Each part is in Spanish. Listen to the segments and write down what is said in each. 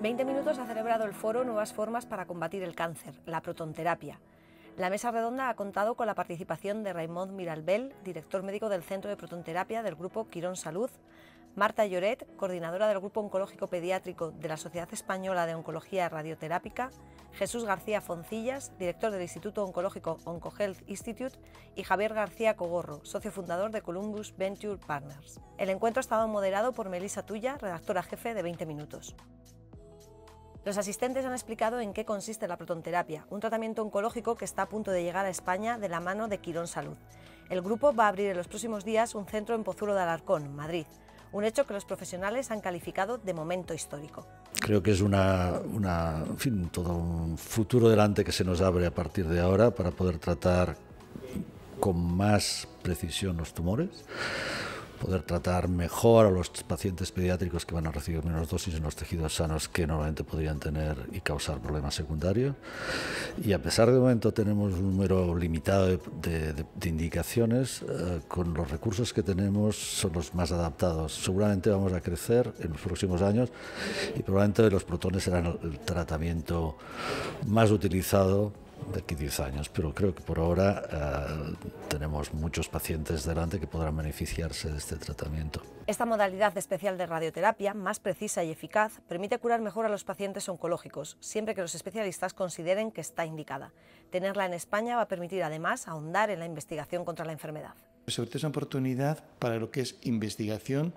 20 minutos ha celebrado el foro Nuevas Formas para Combatir el Cáncer, la protonterapia. La mesa redonda ha contado con la participación de Raymond Miralbel, director médico del Centro de Protonterapia del Grupo Quirón Salud, Marta Lloret, coordinadora del Grupo Oncológico Pediátrico de la Sociedad Española de Oncología Radioterápica, Jesús García Foncillas, director del Instituto Oncológico OncoHealth Institute, y Javier García Cogorro, socio fundador de Columbus Venture Partners. El encuentro ha estado moderado por Melissa Tuya, redactora jefe de 20 Minutos. Los asistentes han explicado en qué consiste la protonterapia, un tratamiento oncológico que está a punto de llegar a España de la mano de Quirón Salud. El grupo va a abrir en los próximos días un centro en Pozuelo de Alarcón, Madrid, un hecho que los profesionales han calificado de momento histórico. Creo que es una, un futuro delante que se nos abre a partir de ahora para poder tratar con más precisión los tumores poder tratar mejor a los pacientes pediátricos que van a recibir menos dosis en los tejidos sanos que normalmente podrían tener y causar problemas secundarios. Y a pesar de momento tenemos un número limitado de, indicaciones, eh, con los recursos que tenemos son los más adaptados. Seguramente vamos a crecer en los próximos años y probablemente los protones serán el tratamiento más utilizado de aquí 10 años, pero creo que por ahora eh, tenemos muchos pacientes delante que podrán beneficiarse de este tratamiento. Esta modalidad especial de radioterapia, más precisa y eficaz, permite curar mejor a los pacientes oncológicos, siempre que los especialistas consideren que está indicada. Tenerla en España va a permitir además ahondar en la investigación contra la enfermedad. Sobre todo es una oportunidad para lo que es investigación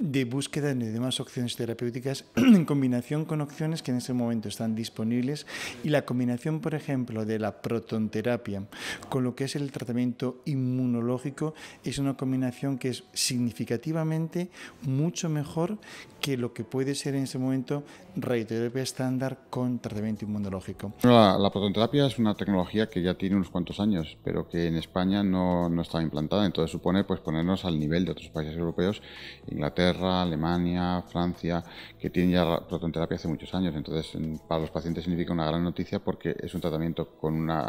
de búsqueda de demás opciones terapéuticas en combinación con opciones que en ese momento están disponibles y la combinación, por ejemplo, de la protonterapia con lo que es el tratamiento inmunológico es una combinación que es significativamente mucho mejor que lo que puede ser en ese momento radioterapia estándar con tratamiento inmunológico. La, la protonterapia es una tecnología que ya tiene unos cuantos años, pero que en España no, no está implantada entonces supone pues ponernos al nivel de otros países europeos, Inglaterra, Alemania, Francia, que tienen ya protonterapia hace muchos años. Entonces para los pacientes significa una gran noticia porque es un tratamiento con una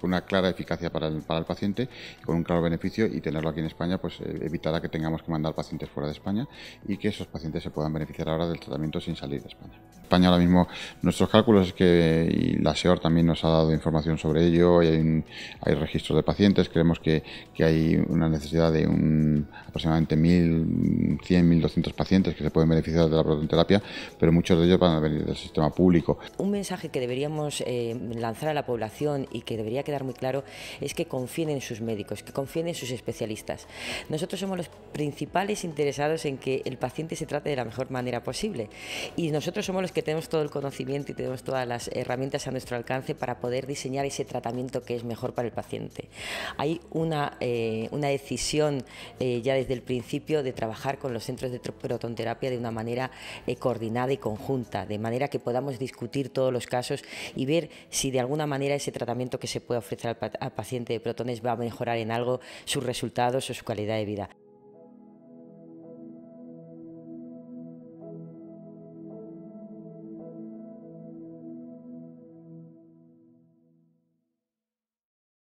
una clara eficacia para el, para el paciente con un claro beneficio y tenerlo aquí en España pues eh, evitará que tengamos que mandar pacientes fuera de España y que esos pacientes se puedan beneficiar ahora del tratamiento sin salir de España. España ahora mismo, nuestros cálculos es que, la SEOR también nos ha dado información sobre ello, y hay, registros de pacientes, creemos que, que hay una necesidad de un, aproximadamente 1.100, 1.200 pacientes que se pueden beneficiar de la prototerapia, pero muchos de ellos van a venir del sistema público. Un mensaje que deberíamos eh, lanzar a la población y que debería quedar muy claro es que confíen en sus médicos, que confíen en sus especialistas. Nosotros somos los principales interesados en que el paciente se trate de la mejor manera posible y nosotros somos los que que tenemos todo el conocimiento y tenemos todas las herramientas a nuestro alcance para poder diseñar ese tratamiento que es mejor para el paciente. Hay una, eh, decisión eh, ya desde el principio de trabajar con los centros de prototerapia de una manera eh, coordinada y conjunta, de manera que podamos discutir todos los casos y ver si de alguna manera ese tratamiento que se puede ofrecer al paciente de protones va a mejorar en algo sus resultados o su calidad de vida.